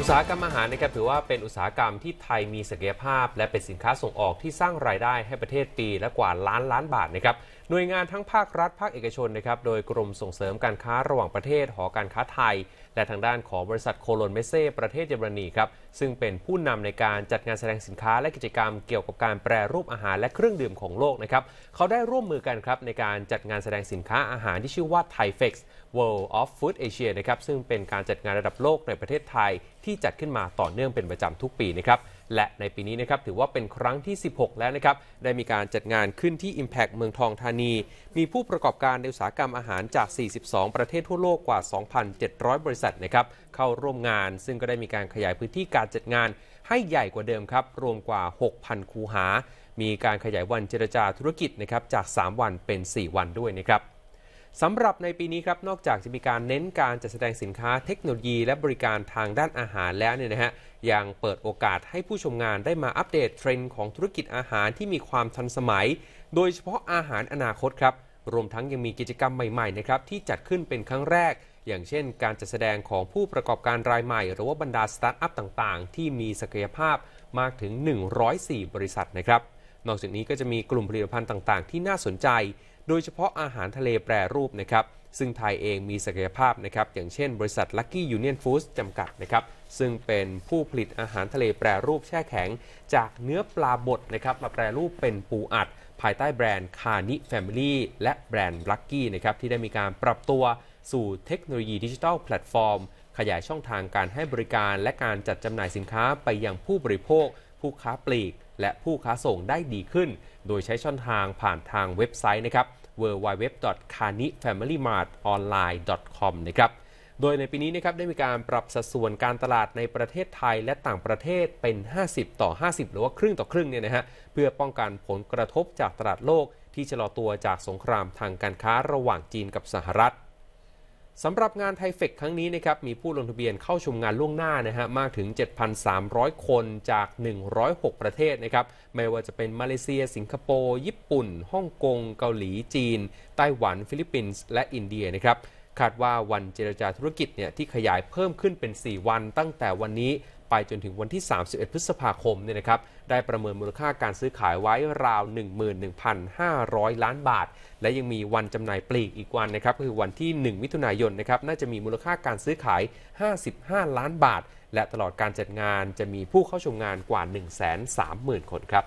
อุตสาหกรรมอาหารนะครับถือว่าเป็นอุตสาหกรรมที่ไทยมีศักยภาพ และเป็นสินค้าส่งออกที่สร้างรายได้ให้ประเทศปีละกว่าล้านล้านบาทนะครับหน่วยงานทั้งภาครัฐภาคเอกชน นะครับ โดยกรมส่งเสริมการค้าระหว่างประเทศหอการค้าไทยและทางด้านของบริษัทโคโลนเมเซ่ประเทศเยอรมนีครับซึ่งเป็นผู้นำในการจัดงานแสดงสินค้าและกิจกรรม เกี่ยวกับการแปรรูปอาหารและเครื่องดื่มของโลกนะครับเขาได้ร่วมมือกันครับในการจัดงานแสดงสินค้าอาหารที่ชื่อว่าไทเฟ็กซ์ World of Food Asia นะครับ ซึ่งเป็นการจัดงานระดับโลกในประเทศไทยที่จัดขึ้นมาต่อเนื่องเป็นประจำทุกปีนะครับ และในปีนี้นะครับถือว่าเป็นครั้งที่ 16 แล้วนะครับ ได้มีการจัดงานขึ้นที่ Impact เมืองทองธานี มีผู้ประกอบการในอุตสาหกรรมอาหารจาก 42 ประเทศทั่วโลกกว่า 2,700 บริษัทนะครับ เข้าร่วมงานซึ่งก็ได้มีการขยายพื้นที่การจัดงาน ให้ใหญ่กว่าเดิมครับรวมกว่า 6,000 คูหา มีการขยายวันเจรจาธุรกิจนะครับจาก 3 วันเป็น 4 วันด้วยนะครับสำหรับในปีนี้ครับนอกจากจะมีการเน้นการจัดแสดงสินค้าเทคโนโลยีและบริการทางด้านอาหารแล้วเนี่ยนะฮะยังเปิดโอกาสให้ผู้ชมงานได้มาอัปเดตเทรนด์ของธุรกิจอาหารที่มีความทันสมัย โดยเฉพาะอาหารอนาคตครับรวมทั้งยังมีกิจกรรมใหม่ๆนะครับที่จัดขึ้นเป็นครั้งแรก อย่างเช่น การจัดแสดงของผู้ประกอบการรายใหม่หรือว่าบรรดาสตาร์ทอัพต่างๆ ที่มีศักยภาพมากถึง 104 บริษัทนะครับนอกจากนี้ก็จะมีกลุ่มผลิตภัณฑ์ต่างๆ ที่น่าสนใจ โดยเฉพาะอาหารทะเลแปรรูปนะครับ ซึ่งไทยเองมีศักยภาพนะครับ อย่างเช่นบริษัท Lucky Union Foods จำกัดนะครับ ซึ่งเป็นผู้ผลิตอาหารทะเลแปรรูปแช่แข็ง จากเนื้อปลาบดนะครับมาแปรรูปเป็นปูอัด ภายใต้แบรนด์คานิแฟมิลี่และแบรนด์ Lucky นะครับที่ได้มีการปรับตัวสู่เทคโนโลยีดิจิทัลแพลตฟอร์มขยายช่องทางการให้บริการ และการจัดจำหน่ายสินค้าไปยังผู้บริโภค ผู้ค้าปลีกและผู้ค้าส่งได้ดีขึ้น โดยใช้ช่องทางผ่านทางเว็บไซต์นะครับ www.kanifamilymartonline.com นะครับ โดยในปีนี้นะครับได้มีการปรับสัดส่วนการตลาดในประเทศไทยและต่างประเทศเป็น 50 ต่อ 50 หรือว่าครึ่งต่อครึ่งเนี่ยนะฮะเพื่อป้องกันผลกระทบจากตลาดโลก ที่ชะลอตัวจากสงครามทางการค้าระหว่างจีนกับสหรัฐสำหรับงานไทเฟกครั้งนี้นะครับ มีผู้ลงทะเบียนเข้าชมงานล่วงหน้านะฮะมากถึง 7,300 คนจาก 106 ประเทศนะครับ ไม่ว่าจะเป็นมาเลเซีย สิงคโปร์ญี่ปุ่นฮ่องกง เกาหลี จีน ไต้หวัน ฟิลิปปินส์ และอินเดียนะครับ คาดว่าวันเจรจาธุรกิจเนี่ยที่ขยายเพิ่มขึ้นเป็น 4 วันตั้งแต่วันนี้ไปจนถึงวันที่ 31 พฤษภาคม เนี่ยนะครับ ได้ประเมินมูลค่าการซื้อขายไว้ราว 11,500 ล้านบาท และยังมีวันจำหน่ายปลีกอีกวันนะครับคือวันที่1มิถุนายนนะครับ น่าจะมีมูลค่าการซื้อขาย 55 ล้านบาท และตลอดการจัดงานจะมีผู้เข้าชมงานกว่า 130,000 คนครับ